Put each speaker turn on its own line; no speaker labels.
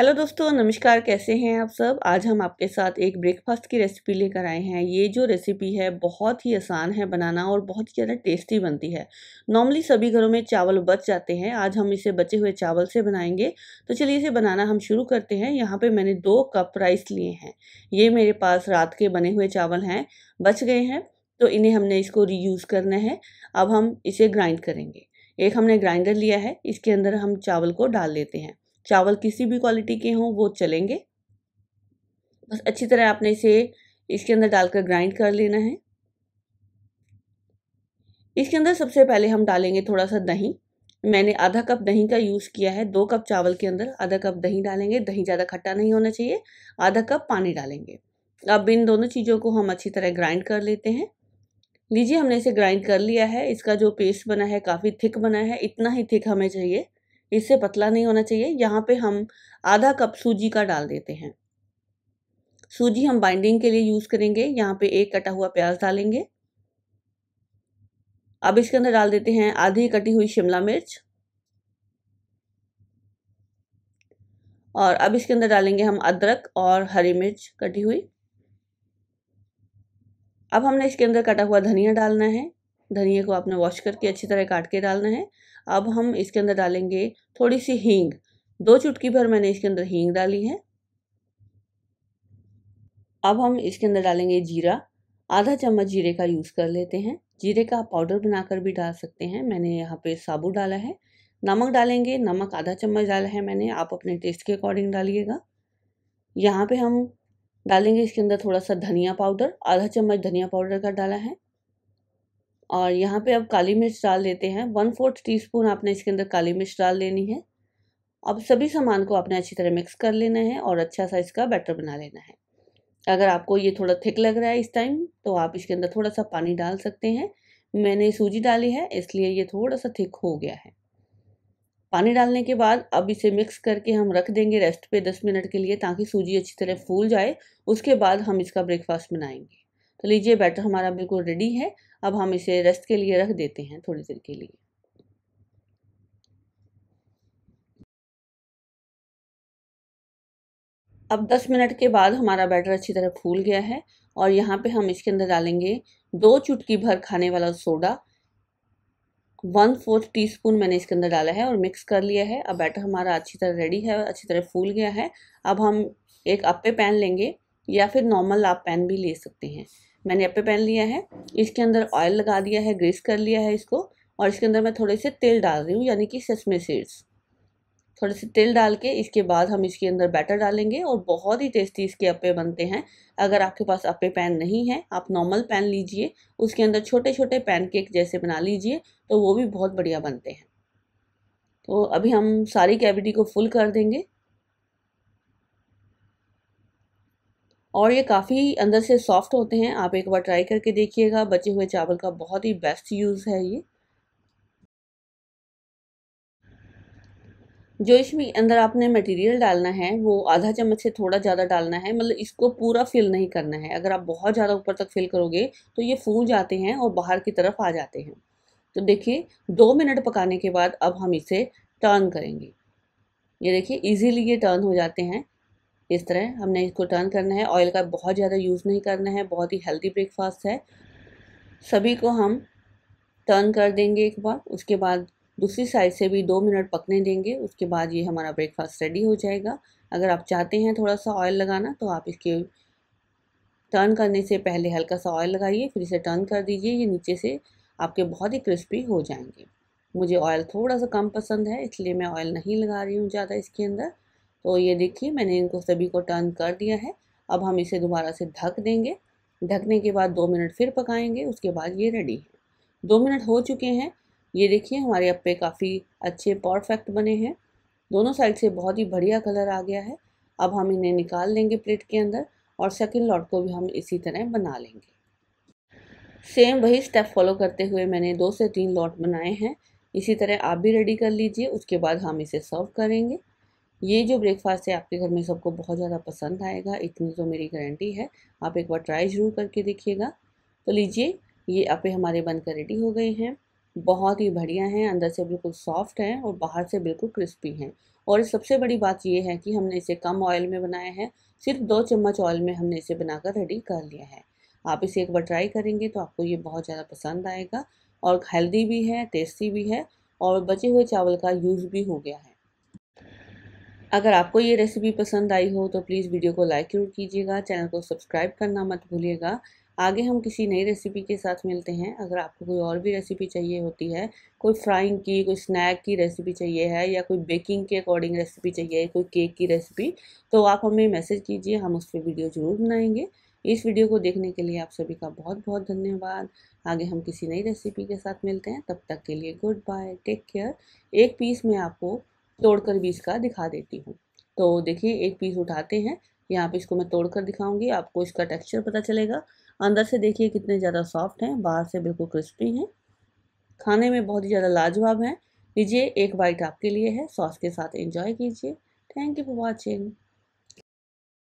hello दोस्तों नमस्कार कैसे हैं आप सब आज हम आपके साथ एक ब्रेकफास्ट की रेसिपी लेकर आए हैं ये जो रेसिपी है बहुत ही आसान है बनाना और बहुत ही ज़्यादा टेस्टी बनती है नॉर्मली सभी घरों में चावल बच जाते हैं आज हम इसे बचे हुए चावल से बनाएंगे तो चलिए इसे बनाना हम शुरू करते हैं यहाँ पर मैंने दो कप राइस लिए हैं ये मेरे पास रात के बने हुए चावल हैं बच गए हैं तो इन्हें हमने इसको रीयूज़ करना है अब हम इसे ग्राइंड करेंगे एक हमने ग्राइंडर लिया है इसके अंदर हम चावल को डाल लेते हैं चावल किसी भी क्वालिटी के हों वो चलेंगे बस अच्छी तरह आपने इसे इसके अंदर डालकर ग्राइंड कर लेना है इसके अंदर सबसे पहले हम डालेंगे थोड़ा सा दही मैंने आधा कप दही का यूज़ किया है दो कप चावल के अंदर आधा कप दही डालेंगे दही ज़्यादा खट्टा नहीं होना चाहिए आधा कप पानी डालेंगे अब इन दोनों चीज़ों को हम अच्छी तरह ग्राइंड कर लेते हैं लीजिए हमने इसे ग्राइंड कर लिया है इसका जो पेस्ट बना है काफ़ी थिक बना है इतना ही थिक हमें चाहिए इससे पतला नहीं होना चाहिए यहाँ पे हम आधा कप सूजी का डाल देते हैं सूजी हम बाइंडिंग के लिए यूज़ करेंगे यहाँ पे एक कटा हुआ प्याज डालेंगे अब इसके अंदर डाल देते हैं आधी कटी हुई शिमला मिर्च और अब इसके अंदर डालेंगे हम अदरक और हरी मिर्च कटी हुई अब हमने इसके अंदर कटा हुआ धनिया डालना है धनिए को आपने वॉश करके अच्छी तरह काट के डालना है अब हम इसके अंदर डालेंगे थोड़ी सी हींग दो चुटकी भर मैंने इसके अंदर हींग डाली है अब हम इसके अंदर डालेंगे जीरा आधा चम्मच जीरे का यूज़ कर लेते हैं जीरे का पाउडर बनाकर भी डाल सकते हैं मैंने यहाँ पे साबुत डाला है नमक डालेंगे नमक आधा चम्मच डाला है मैंने आप अपने टेस्ट के अकॉर्डिंग डालिएगा यहाँ पे हम डालेंगे इसके अंदर थोड़ा सा धनिया पाउडर आधा चम्मच धनिया पाउडर का डाला है और यहाँ पे अब काली मिर्च डाल देते हैं वन फोर्थ टी स्पून आपने इसके अंदर काली मिर्च डाल लेनी है अब सभी सामान को आपने अच्छी तरह मिक्स कर लेना है और अच्छा सा इसका बैटर बना लेना है अगर आपको ये थोड़ा थिक लग रहा है इस टाइम तो आप इसके अंदर थोड़ा सा पानी डाल सकते हैं मैंने सूजी डाली है इसलिए ये थोड़ा सा थिक हो गया है पानी डालने के बाद अब इसे मिक्स करके हम रख देंगे रेस्ट पे दस मिनट के लिए ताकि सूजी अच्छी तरह फूल जाए उसके बाद हम इसका ब्रेकफास्ट बनाएंगे तो लीजिए बैटर हमारा बिल्कुल रेडी है अब हम इसे रेस्ट के लिए रख देते हैं थोड़ी देर के लिए अब 10 मिनट के बाद हमारा बैटर अच्छी तरह फूल गया है और यहाँ पे हम इसके अंदर डालेंगे दो चुटकी भर खाने वाला soda one fourth teaspoon मैंने इसके अंदर डाला है और मिक्स कर लिया है अब बैटर हमारा अच्छी तरह रेडी है अच्छी तरह फूल गया है अब हम एक अपे पैन लेंगे या फिर नॉर्मल आप पेन भी ले सकते हैं मैंने अपे पेन लिया है इसके अंदर ऑयल लगा दिया है ग्रीस कर लिया है इसको और इसके अंदर मैं थोड़े से तेल डाल रही हूँ यानी कि ससमे सीड्स थोड़े से तेल डाल के इसके बाद हम इसके अंदर बैटर डालेंगे और बहुत ही टेस्टी इसके अपे बनते हैं अगर आपके पास अपे पैन नहीं है आप नॉर्मल पैन लीजिए उसके अंदर छोटे छोटे पैनकेक जैसे बना लीजिए तो वो भी बहुत बढ़िया बनते हैं तो अभी हम सारी कैविटी को फुल कर देंगे और ये काफ़ी अंदर से सॉफ्ट होते हैं आप एक बार ट्राई करके देखिएगा बचे हुए चावल का बहुत ही बेस्ट यूज़ है ये जो इसमें अंदर आपने मटेरियल डालना है वो आधा चम्मच से थोड़ा ज़्यादा डालना है मतलब इसको पूरा फिल नहीं करना है अगर आप बहुत ज़्यादा ऊपर तक फिल करोगे तो ये फूल जाते हैं और बाहर की तरफ आ जाते हैं तो देखिए दो मिनट पकाने के बाद अब हम इसे टर्न करेंगे ये देखिए इजीली ये टर्न हो जाते हैं इस तरह हमने इसको टर्न करना है ऑयल का बहुत ज़्यादा यूज़ नहीं करना है बहुत ही हेल्दी ब्रेकफास्ट है सभी को हम टर्न कर देंगे एक बार उसके बाद दूसरी साइड से भी दो मिनट पकने देंगे उसके बाद ये हमारा ब्रेकफास्ट रेडी हो जाएगा अगर आप चाहते हैं थोड़ा सा ऑयल लगाना तो आप इसके टर्न करने से पहले हल्का सा ऑयल लगाइए फिर इसे टर्न कर दीजिए ये नीचे से आपके बहुत ही क्रिस्पी हो जाएंगे मुझे ऑयल थोड़ा सा कम पसंद है इसलिए मैं ऑयल नहीं लगा रही हूँ ज़्यादा इसके अंदर तो ये देखिए मैंने इनको सभी को टर्न कर दिया है अब हम इसे दोबारा से ढक देंगे ढकने के बाद दो मिनट फिर पकाएंगे उसके बाद ये रेडी है दो मिनट हो चुके हैं ये देखिए हमारे अप्पे काफ़ी अच्छे परफेक्ट बने हैं दोनों साइड से बहुत ही बढ़िया कलर आ गया है अब हम इन्हें निकाल लेंगे प्लेट के अंदर और सेकेंड लॉट को भी हम इसी तरह बना लेंगे सेम वही स्टेप फॉलो करते हुए मैंने दो से तीन लॉट बनाए हैं इसी तरह आप भी रेडी कर लीजिए उसके बाद हम इसे सर्व करेंगे ये जो ब्रेकफास्ट है आपके घर में सबको बहुत ज़्यादा पसंद आएगा इतनी तो मेरी गारंटी है आप एक बार ट्राई ज़रूर करके देखिएगा तो लीजिए ये अपे हमारे बनकर रेडी हो गए हैं बहुत ही बढ़िया हैं अंदर से बिल्कुल सॉफ्ट हैं और बाहर से बिल्कुल क्रिस्पी हैं और सबसे बड़ी बात यह है कि हमने इसे कम ऑयल में बनाया है सिर्फ दो चम्मच ऑयल में हमने इसे बनाकर रेडी कर लिया है आप इसे एक बार ट्राई करेंगे तो आपको ये बहुत ज़्यादा पसंद आएगा और हेल्दी भी है टेस्टी भी है और बचे हुए चावल का यूज़ भी हो गया है अगर आपको ये रेसिपी पसंद आई हो तो प्लीज़ वीडियो को लाइक जरूर कीजिएगा चैनल को सब्सक्राइब करना मत भूलिएगा आगे हम किसी नई रेसिपी के साथ मिलते हैं अगर आपको कोई और भी रेसिपी चाहिए होती है कोई फ्राइंग की कोई स्नैक की रेसिपी चाहिए है या कोई बेकिंग के अकॉर्डिंग रेसिपी चाहिए कोई केक की रेसिपी तो आप हमें मैसेज कीजिए हम उस पर वीडियो ज़रूर बनाएंगे इस वीडियो को देखने के लिए आप सभी का बहुत बहुत धन्यवाद आगे हम किसी नई रेसिपी के साथ मिलते हैं तब तक के लिए गुड बाय टेक केयर एक पीस में आपको तोड़कर भी इसका दिखा देती हूँ तो देखिए एक पीस उठाते हैं यहाँ पे इसको मैं तोड़कर दिखाऊंगी आपको इसका टेक्सचर पता चलेगा अंदर से देखिए कितने ज़्यादा सॉफ्ट हैं बाहर से बिल्कुल क्रिस्पी हैं खाने में बहुत ही ज़्यादा लाजवाब हैं लीजिए एक बाइट आपके लिए है सॉस के साथ इंजॉय कीजिए थैंक यू फॉर वॉचिंग